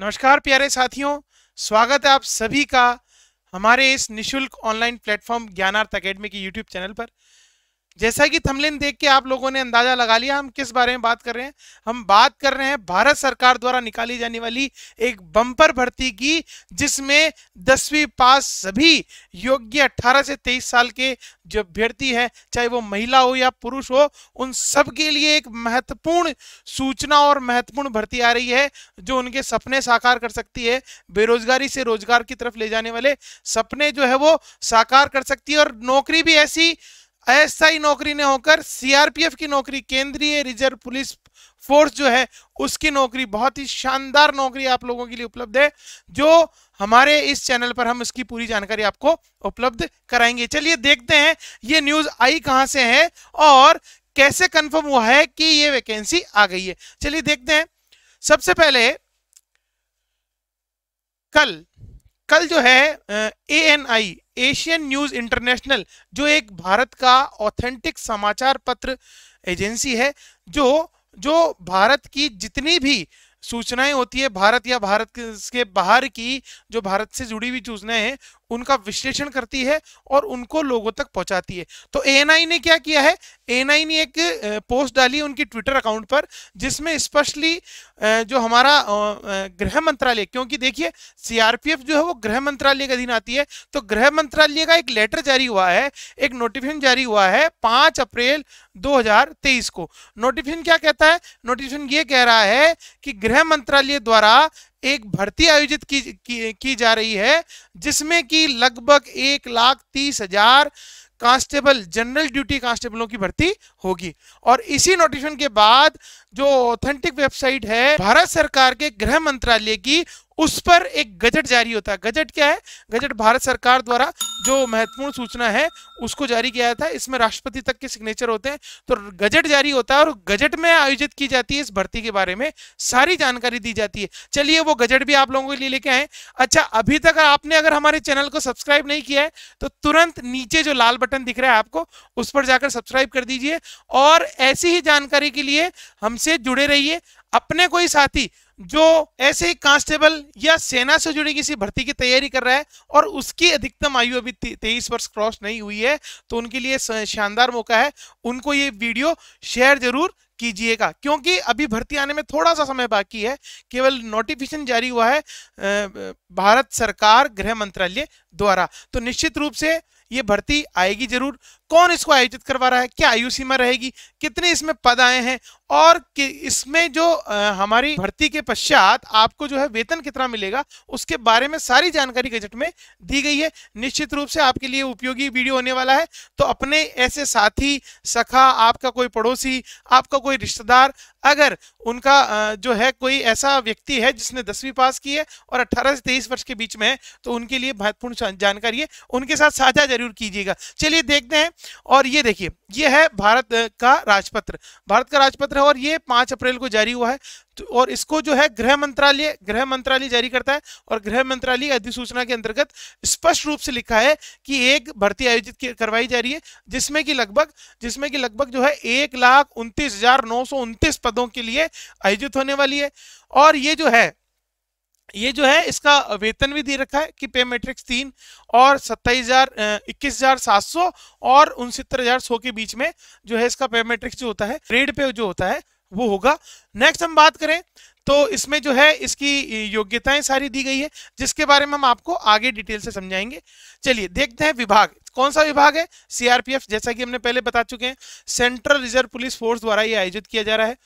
नमस्कार प्यारे साथियों स्वागत है आप सभी का हमारे इस निशुल्क ऑनलाइन प्लेटफॉर्म ज्ञानार्थ अकेडमी के यूट्यूब चैनल पर जैसा कि थमलिन देख के आप लोगों ने अंदाजा लगा लिया हम किस बारे में बात कर रहे हैं हम बात कर रहे हैं भारत सरकार द्वारा निकाली जाने वाली एक बम्पर भर्ती की जिसमें दसवीं पास सभी योग्य 18 से 23 साल के जो अभ्यर्थी है चाहे वो महिला हो या पुरुष हो उन सब के लिए एक महत्वपूर्ण सूचना और महत्वपूर्ण भर्ती आ रही है जो उनके सपने साकार कर सकती है बेरोजगारी से रोजगार की तरफ ले जाने वाले सपने जो है वो साकार कर सकती है और नौकरी भी ऐसी एसआई नौकरी ने होकर सीआरपीएफ की नौकरी केंद्रीय रिजर्व पुलिस फोर्स जो है उसकी नौकरी बहुत ही शानदार नौकरी आप लोगों के लिए उपलब्ध है जो हमारे इस चैनल पर हम उसकी पूरी जानकारी आपको उपलब्ध कराएंगे चलिए देखते हैं ये न्यूज आई कहां से है और कैसे कंफर्म हुआ है कि ये वैकेंसी आ गई है चलिए देखते हैं सबसे पहले कल कल जो है A N I Asian news international जो एक भारत का ऑथेंटिक समाचार पत्र एजेंसी है जो जो भारत की जितनी भी सूचनाएं होती है भारत या भारत के बाहर की जो भारत से जुड़ी हुई सूचनाएं हैं उनका विश्लेषण करती है और उनको लोगों तक पहुंचाती है तो ए ने क्या किया है ए ने एक पोस्ट डाली उनकी ट्विटर अकाउंट पर जिसमें स्पष्टली जो हमारा गृह मंत्रालय क्योंकि देखिए सीआरपीएफ जो है वो गृह मंत्रालय के अधीन आती है तो गृह मंत्रालय का एक लेटर जारी हुआ है एक नोटिफिकेशन जारी हुआ है पांच अप्रैल 2023 को नोटिफिकेशन क्या कहता है नोटिफिकेशन ये कह रहा है कि गृह मंत्रालय द्वारा एक भर्ती आयोजित की, की, की जा रही है जिसमें कि लगभग एक लाख तीस हजार कांस्टेबल जनरल ड्यूटी कांस्टेबलों की भर्ती होगी और इसी नोटिफिकेशन के बाद जो ऑथेंटिक वेबसाइट है भारत सरकार के गृह मंत्रालय की उस पर एक गजट जारी होता है गजट क्या है गजट भारत सरकार द्वारा जो महत्वपूर्ण सूचना है उसको जारी किया था इसमें राष्ट्रपति तक के सिग्नेचर होते हैं तो गजट जारी होता है और गजट में आयोजित की जाती है इस भर्ती के बारे में सारी जानकारी दी जाती है चलिए वो गजट भी आप लोगों के लिए लेके आए अच्छा अभी तक आपने अगर हमारे चैनल को सब्सक्राइब नहीं किया है तो तुरंत नीचे जो लाल बटन दिख रहा है आपको उस पर जाकर सब्सक्राइब कर दीजिए और ऐसी ही जानकारी के लिए हमसे जुड़े रहिए अपने कोई साथी जो ऐसे ही कांस्टेबल या सेना से जुड़ी किसी भर्ती की तैयारी कर रहा है और उसकी अधिकतम आयु अभी तेईस वर्ष क्रॉस नहीं हुई है तो उनके लिए शानदार मौका है उनको ये वीडियो शेयर जरूर कीजिएगा क्योंकि अभी भर्ती आने में थोड़ा सा समय बाकी है केवल नोटिफिकेशन जारी हुआ है भारत सरकार गृह मंत्रालय द्वारा तो निश्चित रूप से ये भर्ती आएगी जरूर कौन इसको आयोजित करवा रहा है क्या आयु सीमा रहेगी कितने इसमें पद आए हैं और इसमें जो हमारी भर्ती के पश्चात आपको जो है वेतन कितना मिलेगा उसके बारे में सारी जानकारी गजट में दी गई है निश्चित रूप से आपके लिए उपयोगी वीडियो होने वाला है तो अपने ऐसे साथी सखा आपका कोई पड़ोसी आपका कोई रिश्तेदार अगर उनका जो है कोई ऐसा व्यक्ति है जिसने दसवीं पास की है और अट्ठारह से तेईस वर्ष के बीच में है तो उनके लिए महत्वपूर्ण जानकारी है उनके साथ साझा जरूर कीजिएगा चलिए देखते हैं और ये देखिए ये है भारत का राजपत्र भारत का राजपत्र है और ये पांच अप्रैल को जारी हुआ है तो और इसको जो है गृह मंत्रालय गृह मंत्रालय जारी करता है और गृह मंत्रालय अधिसूचना के अंतर्गत स्पष्ट रूप से लिखा है कि एक भर्ती आयोजित करवाई जा रही है जिसमें कि लगभग जिसमें कि लगभग जो है एक लाख उनतीस हजार नौ सौ उनतीस पदों के लिए आयोजित होने वाली है और ये जो है ये जो है इसका वेतन भी दे रखा है कि पे मैट्रिक्स तीन और सत्ताईस हजार इक्कीस हजार सात सौ और उनसत्तर हजार सौ के बीच में जो है इसका पे मैट्रिक्स जो होता है रेड पे जो होता है वो होगा नेक्स्ट हम बात करें तो इसमें जो है इसकी योग्यताएं सारी दी गई है जिसके बारे में हम आपको आगे डिटेल से समझाएंगे चलिए देखते हैं विभाग कौन सा विभाग है सीआरपीएफ जैसा कि हमने पहले बता चुके हैं सेंट्रल रिजर्व पुलिस फोर्स द्वारा ये आयोजित किया जा रहा है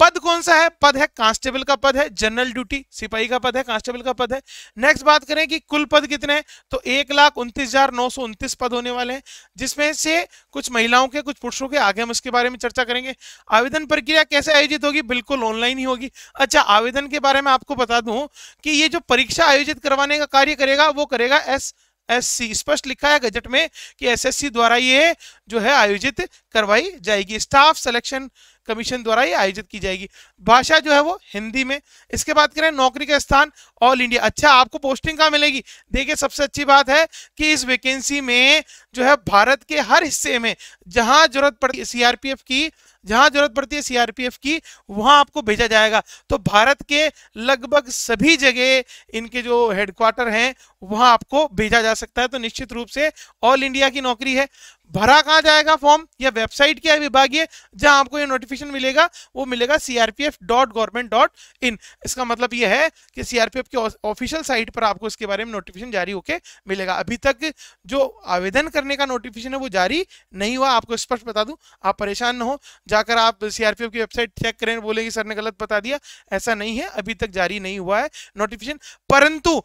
पद कौन सा है पद है कांस्टेबल का पद है जनरल ड्यूटी सिपाही का पद है कांस्टेबल का पद है नेक्स्ट बात करें कि कुल पद कितने हैं तो एक लाख उनतीस हजार नौ सौ उनतीस पद होने वाले हैं जिसमें से कुछ महिलाओं के कुछ पुरुषों के आगे हम इसके बारे में चर्चा करेंगे आवेदन प्रक्रिया कैसे आयोजित होगी बिल्कुल ऑनलाइन ही होगी अच्छा आवेदन के बारे में आपको बता दूं कि ये जो परीक्षा आयोजित करवाने का कार्य करेगा वो करेगा एस एससी स्पष्ट लिखा है गजट में कि एसएससी द्वारा ये जो है आयोजित करवाई जाएगी स्टाफ सिलेक्शन कमीशन द्वारा ही आयोजित की जाएगी भाषा जो है वो हिंदी में इसके बाद करें नौकरी का स्थान ऑल इंडिया अच्छा आपको पोस्टिंग कहाँ मिलेगी देखिए सबसे अच्छी बात है कि इस वैकेंसी में जो है भारत के हर हिस्से में जहाँ जरूरत पड़ती है सीआरपीएफ की जहाँ जरूरत पड़ती है सीआरपीएफ की वहाँ आपको भेजा जाएगा तो भारत के लगभग सभी जगह इनके जो हेडक्वार्टर हैं वहाँ आपको भेजा जा सकता है तो निश्चित रूप से ऑल इंडिया की नौकरी है भरा कहा जाएगा फॉर्म या वेबसाइट क्या है विभागीय जहां आपको ये नोटिफिकेशन मिलेगा वो मिलेगा CRPF dot government dot in इसका मतलब ये है कि सीआरपीएफ के ऑफिशियल साइट पर आपको इसके बारे में नोटिफिकेशन जारी होके मिलेगा अभी तक जो आवेदन करने का नोटिफिकेशन है वो जारी नहीं हुआ आपको स्पष्ट बता दूँ आप परेशान न हो जाकर आप सीआरपीएफ की वेबसाइट चेक करें बोलेंगे सर ने गलत बता दिया ऐसा नहीं है अभी तक जारी नहीं हुआ है नोटिफिकेशन परंतु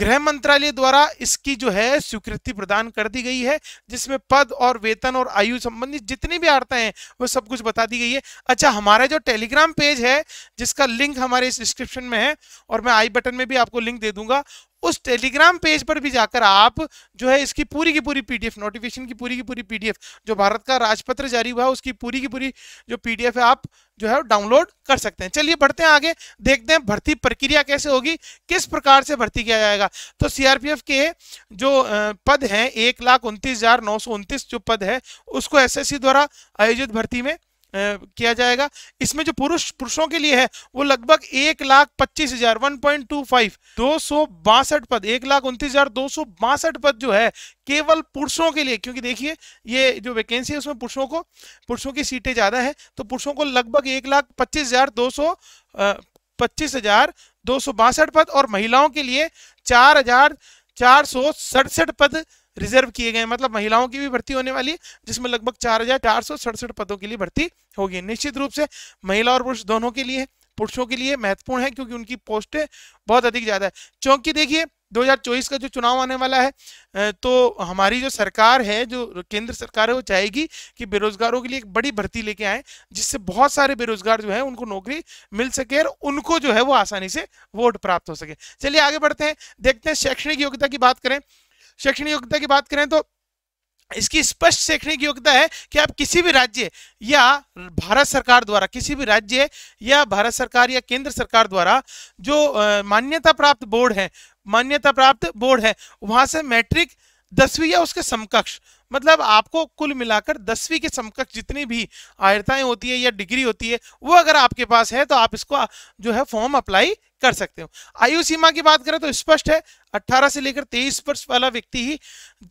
गृह मंत्रालय द्वारा इसकी जो है स्वीकृति प्रदान कर दी गई है जिसमें पद और वेतन और आयु संबंधित जितनी भी आर्ता हैं वो सब कुछ बता दी गई है अच्छा हमारा जो टेलीग्राम पेज है जिसका लिंक हमारे इस डिस्क्रिप्शन में है और मैं आई बटन में भी आपको लिंक दे दूंगा उस टेलीग्राम पेज पर भी जाकर आप जो है इसकी पूरी की पूरी पीडीएफ नोटिफिकेशन की पूरी की पूरी पीडीएफ जो भारत का राजपत्र जारी हुआ है उसकी पूरी की पूरी जो पीडीएफ है आप जो है डाउनलोड कर सकते हैं चलिए बढ़ते हैं आगे देखते हैं भर्ती प्रक्रिया कैसे होगी किस प्रकार से भर्ती किया जाएगा तो सीआरपीएफ के जो पद हैं एक लाख उनतीस हजार नौ सौ उनतीस जो पद है उसको एस द्वारा आयोजित भर्ती में किया जाएगा इसमें जो पुरुष पुरुषों के लिए है वो लगभग एक लाख पच्चीस हजार वन पॉइंट टू फाइव दो सौ बासठ पद एक लाख उनतीस हजार दो सौ बासठ पद जो है केवल पुरुषों के लिए क्योंकि देखिए ये जो वैकेंसी है उसमें पुरुषों को पुरुषों की सीटें ज्यादा है तो पुरुषों को लगभग एक लाख पच्चीस हजार दो सौ पच्चीस हजार दो सौ बासठ पद और महिलाओं के लिए चार हजार चार सौ सड़सठ पद रिजर्व किए गए मतलब महिलाओं की भी भर्ती होने वाली है जिसमें लगभग चार हजार चार सौ सड़सठ पदों के लिए भर्ती होगी निश्चित रूप से महिला और पुरुष दोनों के लिए पुरुषों के लिए महत्वपूर्ण है क्योंकि उनकी पोस्टें बहुत अधिक ज्यादा है चौंकि देखिए 2024 का जो चुनाव आने वाला है तो हमारी जो सरकार है जो केंद्र सरकार है वो चाहेगी कि बेरोजगारों के लिए एक बड़ी भर्ती लेके आए जिससे बहुत सारे बेरोजगार जो है उनको नौकरी मिल सके और उनको जो है वो आसानी से वोट प्राप्त हो सके चलिए आगे बढ़ते हैं देखते हैं शैक्षणिक योग्यता की बात करें शैक्षणिक योग्यता की बात करें तो इसकी स्पष्ट शैक्षणिक योग्यता है कि आप किसी भी राज्य या भारत सरकार द्वारा किसी भी राज्य या भारत सरकार या केंद्र सरकार द्वारा जो मान्यता प्राप्त बोर्ड है मान्यता प्राप्त बोर्ड है वहां से मैट्रिक दसवीं या उसके समकक्ष मतलब आपको कुल मिलाकर दसवीं के समकक्ष जितनी भी आयताएं होती है या डिग्री होती है वो अगर आपके पास है तो आप इसको जो है फॉर्म अप्लाई कर सकते हो आयु सीमा की बात करें तो स्पष्ट है 18 से लेकर 23 वर्ष वाला व्यक्ति ही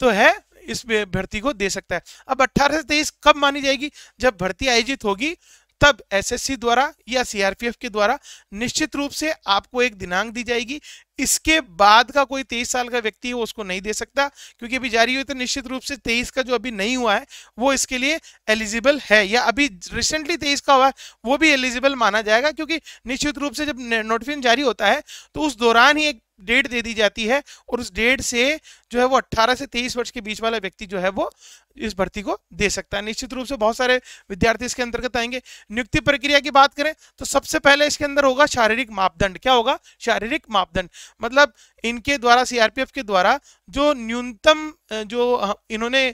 तो है इस भर्ती को दे सकता है अब 18 से 23 कब मानी जाएगी जब भर्ती आयोजित होगी तब एसएससी द्वारा या सीआरपीएफ के द्वारा निश्चित रूप से आपको एक दिनांक दी जाएगी इसके बाद का कोई तेईस साल का व्यक्ति है उसको नहीं दे सकता क्योंकि अभी जारी हुई तो निश्चित रूप से तेईस का जो अभी नहीं हुआ है वो इसके लिए एलिजिबल है या अभी रिसेंटली तेईस का हुआ है वो भी एलिजिबल माना जाएगा क्योंकि निश्चित रूप से जब नोटिफिकेशन जारी होता है तो उस दौरान ही एक डेट दे दी जाती है और उस डेट से जो है वो 18 से 23 वर्ष के बीच वाला व्यक्ति जो है वो इस भर्ती को दे सकता है निश्चित रूप से बहुत सारे विद्यार्थी इसके अंतर्गत आएंगे नियुक्ति प्रक्रिया की बात करें तो सबसे पहले इसके अंदर होगा शारीरिक मापदंड क्या होगा शारीरिक मापदंड मतलब इनके द्वारा सीआरपीएफ के द्वारा जो न्यूनतम जो इन्होंने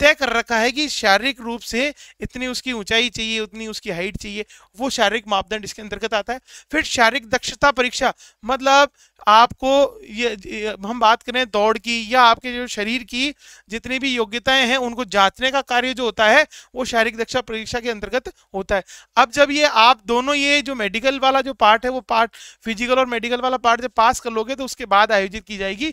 तय कर रखा है कि शारीरिक रूप से इतनी उसकी ऊंचाई चाहिए उतनी उसकी हाइट चाहिए वो शारीरिक मापदंड इसके अंतर्गत आता है फिर शारीरिक दक्षता परीक्षा मतलब आपको ये हम बात करें दौड़ की या आपके जो शरीर की जितनी भी योग्यताएं हैं उनको जांचने का कार्य जो होता है वो शारीरिक दक्षता परीक्षा के अंतर्गत होता है अब जब ये आप दोनों ये जो मेडिकल वाला जो पार्ट है वो पार्ट फिजिकल और मेडिकल वाला पार्ट जब पास कर लोगे तो उसके बाद आयोजित की जाएगी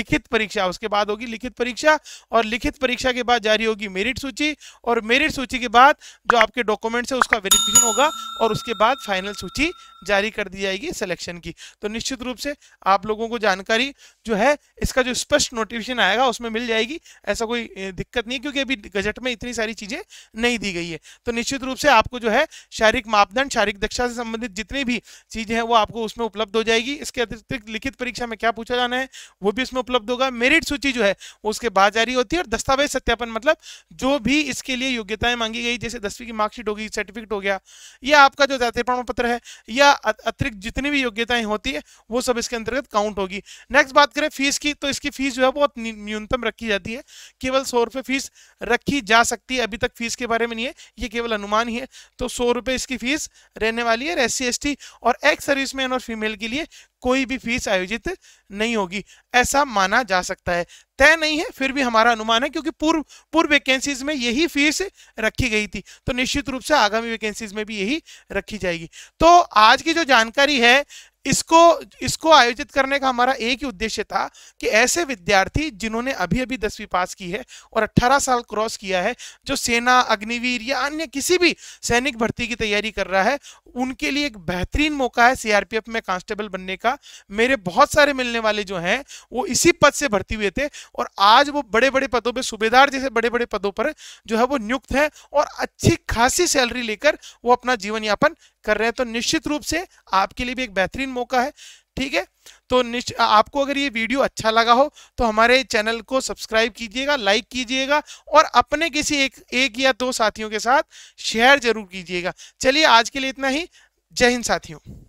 लिखित परीक्षा उसके बाद होगी लिखित परीक्षा और लिखित परीक्षा के बाद जारी होगी मेरिट सूची और मेरिट सूची के बाद जो आपके डॉक्यूमेंट्स है उसका वेरिफिकेशन होगा और उसके बाद फाइनल सूची जारी कर दी जाएगी सिलेक्शन की तो निश्चित रूप से आप लोगों को जानकारी जो है इसका जो स्पष्ट नोटिफिकेशन आएगा उसमें मिल जाएगी ऐसा कोई दिक्कत नहीं क्योंकि अभी गजट में इतनी सारी चीज़ें नहीं दी गई है तो निश्चित रूप से आपको जो है शारीरिक मापदंड शारीरिक दक्षता से संबंधित जितनी भी चीज़ें हैं वो आपको उसमें उपलब्ध हो जाएगी इसके अतिरिक्त लिखित परीक्षा में क्या पूछा जाना है वो भी इसमें उपलब्ध होगा मेरिट सूची जो है उसके बाद जारी होती है और दस्तावेज सत्यापन मतलब जो भी इसके लिए योग्यताएं मांगी गई जैसे दसवीं की मार्कशीट होगी सर्टिफिकेट हो गया या आपका जो जाति प्रमाण पत्र है या अतिरिक्त जितनी भी योग्यताएं होती है वो सब इसके अंतर्गत काउंट होगी नेक्स्ट बात करें फीस की तो इसकी फीस जो है बहुत न्यूनतम रखी जाती है केवल सौ रुपये फीस रखी जा सकती है अभी तक फीस के बारे में नहीं है ये केवल अनुमान ही है तो सौ रुपये इसकी फीस रहने वाली है एस सी और एक्स सर्विस और फीमेल के लिए कोई भी फीस आयोजित नहीं होगी ऐसा माना जा सकता है तय नहीं है फिर भी हमारा अनुमान है क्योंकि पूर्व पूर्व वैकेंसीज में यही फीस रखी गई थी तो निश्चित रूप से आगामी वैकेंसीज में भी यही रखी जाएगी तो आज की जो जानकारी है इसको इसको आयोजित करने का हमारा एक ही उद्देश्य था कि ऐसे विद्यार्थी जिन्होंने अभी अभी दसवीं पास की है और 18 साल क्रॉस किया है जो सेना अग्निवीर या अन्य किसी भी सैनिक भर्ती की तैयारी कर रहा है उनके लिए एक बेहतरीन मौका है सीआरपीएफ में कांस्टेबल बनने का मेरे बहुत सारे मिलने वाले जो हैं वो इसी पद से भर्ती हुए थे और आज वो बड़े बड़े पदों पर सूबेदार जैसे बड़े बड़े पदों पर जो है वो नियुक्त है और अच्छी खासी सैलरी लेकर वो अपना जीवन यापन कर रहे हैं तो निश्चित रूप से आपके लिए भी एक बेहतरीन मौका है ठीक है तो आपको अगर ये वीडियो अच्छा लगा हो तो हमारे चैनल को सब्सक्राइब कीजिएगा लाइक कीजिएगा और अपने किसी एक एक या दो साथियों के साथ शेयर जरूर कीजिएगा चलिए आज के लिए इतना ही जय हिंद साथियों